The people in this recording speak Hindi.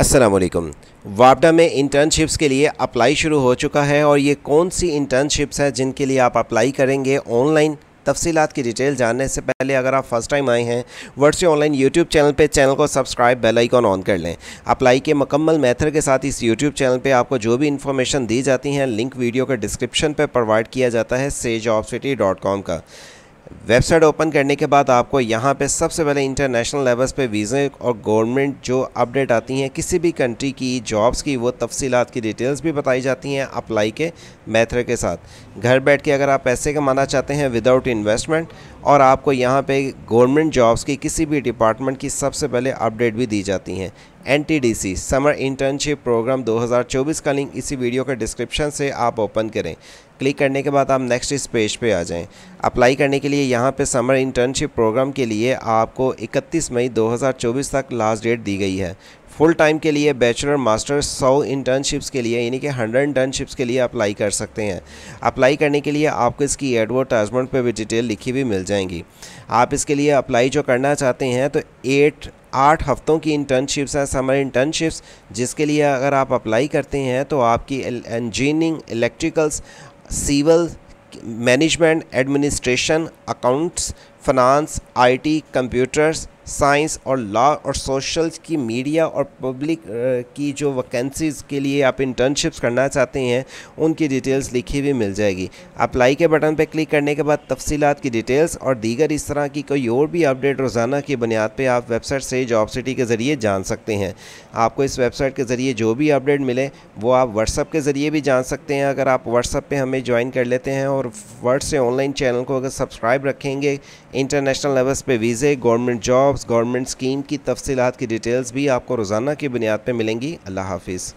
असलम वापडा में इंटर्नशिप्स के लिए अप्लाई शुरू हो चुका है और ये कौन सी इंटर्नशिप्स हैं जिनके लिए आप अप्लाई करेंगे ऑनलाइन तफसीत की डिटेल जानने से पहले अगर आप फर्स्ट टाइम आए हैं वर्ड्स ऑनलाइन यूट्यूब चैनल पे चैनल को सब्सक्राइब बेल आइकॉन ऑन कर लें अप्लाई के मकम्मल मैथर के साथ इस यूट्यूब चैनल पे आपको जो भी इन्फॉर्मेशन दी जाती हैं लिंक वीडियो के डिस्क्रिप्शन पे प्रोवाइड किया जाता है सेज का वेबसाइट ओपन करने के बाद आपको यहाँ पे सबसे पहले इंटरनेशनल लेवल्स पे वीज़े और गवर्नमेंट जो अपडेट आती हैं किसी भी कंट्री की जॉब्स की वो तफसीलात की डिटेल्स भी बताई जाती हैं अप्लाई के मेथड के साथ घर बैठ के अगर आप पैसे कमाना चाहते हैं विदाउट इन्वेस्टमेंट और आपको यहाँ पे गवर्नमेंट जॉब्स की किसी भी डिपार्टमेंट की सबसे पहले अपडेट भी दी जाती हैं एनटीडीसी समर इंटर्नशिप प्रोग्राम 2024 का लिंक इसी वीडियो के डिस्क्रिप्शन से आप ओपन करें क्लिक करने के बाद आप नेक्स्ट इस पेज पे आ जाएं अप्लाई करने के लिए यहाँ पे समर इंटर्नशिप प्रोग्राम के लिए आपको 31 मई 2024 तक लास्ट डेट दी गई है फुल टाइम के लिए बैचलर मास्टर्स 100 इंटर्नशिप्स के लिए यानी कि 100 इंटर्नशिप्स के लिए अप्लाई कर सकते हैं अप्लाई करने के लिए आपको इसकी एडवर्टाइजमेंट पर भी डिटेल लिखी हुई मिल जाएंगी आप इसके लिए अप्लाई जो करना चाहते हैं तो एट आठ हफ्तों की इंटर्नशिप्स हैं समर इंटर्नशिप्स जिसके लिए अगर आप अप्लाई करते हैं तो आपकी engineering electricals civil management administration accounts I IT, computers science और लॉ और सोशल्स की मीडिया और पब्लिक uh, की जो वैकेंसीज़ के लिए आप इंटर्नशिप्स करना चाहते हैं उनकी डिटेल्स लिखी हुई मिल जाएगी अप्लाई के बटन पर क्लिक करने के बाद तफसीत की डिटेल्स और दीगर इस तरह की कोई और भी अपडेट रोज़ाना की बुनियाद पर आप वेबसाइट से जॉब सिटी के ज़रिए जान सकते हैं आपको इस वेबसाइट के ज़रिए जो भी अपडेट मिले वो आप व्हाट्सअप के ज़रिए भी जान सकते हैं अगर आप व्हाट्सअप पर हमें ज्वाइन कर लेते हैं और वर्ड से ऑनलाइन चैनल को अगर सब्सक्राइब रखेंगे इंटरनेशनल लेवल्स पे वीज़े गवर्नमेंट जॉब्स गवर्नमेंट स्कीम की तफसीत की डिटेल्स भी आपको रोज़ाना की बुनियाद पर मिलेंगी अल्लाह हाफिज़